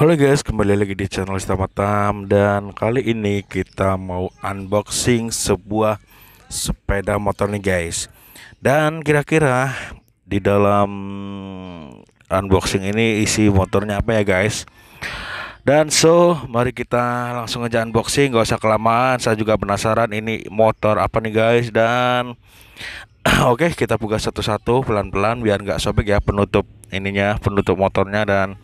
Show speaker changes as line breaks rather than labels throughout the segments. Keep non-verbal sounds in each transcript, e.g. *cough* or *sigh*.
Halo guys, kembali lagi di channel Istamatam dan kali ini kita mau unboxing sebuah sepeda motor nih guys. Dan kira-kira di dalam unboxing ini isi motornya apa ya guys? Dan so, mari kita langsung aja unboxing, gak usah kelamaan. Saya juga penasaran ini motor apa nih guys dan *clears throat* oke okay, kita buka satu-satu pelan-pelan biar nggak sobek ya penutup ininya, penutup motornya dan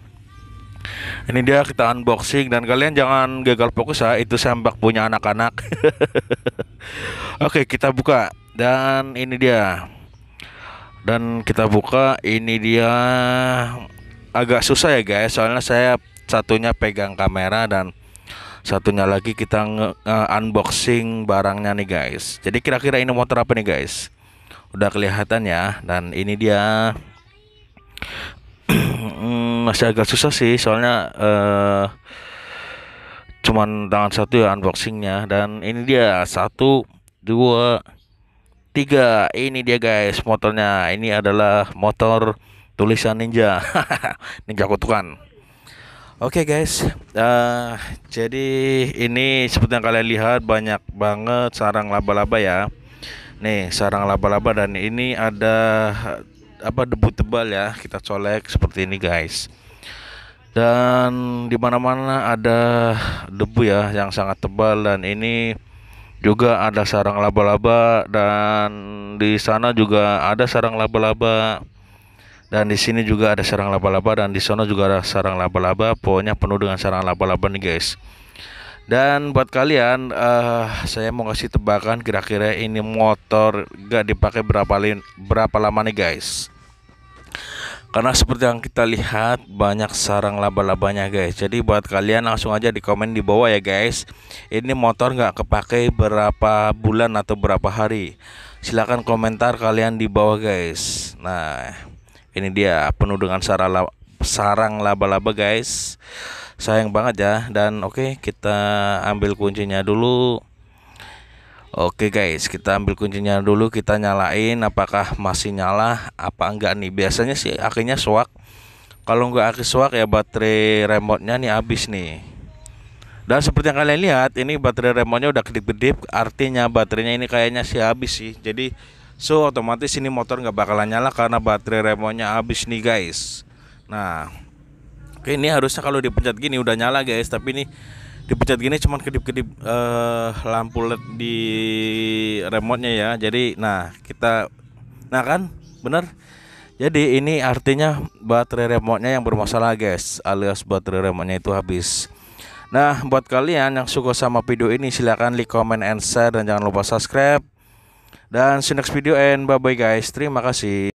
ini dia kita unboxing dan kalian jangan gagal fokus ya itu sembak punya anak-anak *laughs* oke kita buka dan ini dia dan kita buka ini dia agak susah ya guys soalnya saya satunya pegang kamera dan satunya lagi kita unboxing barangnya nih guys jadi kira-kira ini motor apa nih guys udah kelihatan ya dan ini dia *clears throat* hmm masih agak susah sih soalnya uh, cuman tangan satu ya unboxingnya dan ini dia satu dua tiga ini dia guys motornya ini adalah motor tulisan ninja *laughs* ninja kutukan oke okay guys uh, jadi ini seperti yang kalian lihat banyak banget sarang laba-laba ya nih sarang laba-laba dan ini ada apa debu tebal ya kita colek seperti ini guys dan dimana-mana ada debu ya yang sangat tebal dan ini juga ada sarang laba-laba dan di sana juga ada sarang laba-laba dan di sini juga ada sarang laba-laba dan di sana juga ada sarang laba-laba pokoknya penuh dengan sarang laba-laba nih guys dan buat kalian uh, saya mau kasih tebakan kira-kira ini motor gak dipakai berapa berapa lama nih guys karena seperti yang kita lihat banyak sarang laba-labanya guys jadi buat kalian langsung aja di komen di bawah ya guys ini motor nggak kepake berapa bulan atau berapa hari silahkan komentar kalian di bawah guys nah ini dia penuh dengan sarang laba, laba guys sayang banget ya dan oke okay, kita ambil kuncinya dulu Oke guys, kita ambil kuncinya dulu, kita nyalain apakah masih nyala apa enggak nih. Biasanya sih akhirnya suak. Kalau enggak aki suak ya baterai remote-nya nih habis nih. Dan seperti yang kalian lihat, ini baterai remote-nya udah kedip-kedip, artinya baterainya ini kayaknya sih habis sih. Jadi so otomatis ini motor nggak bakalan nyala karena baterai remote-nya habis nih guys. Nah, ini harusnya kalau dipencet gini udah nyala guys, tapi ini dipecat gini cuman kedip-kedip uh, lampu led di remotenya ya jadi nah kita nah kan bener jadi ini artinya baterai remotenya yang bermasalah guys alias baterai remotenya itu habis nah buat kalian yang suka sama video ini silahkan like comment and share dan jangan lupa subscribe dan see you next video and bye bye guys terima kasih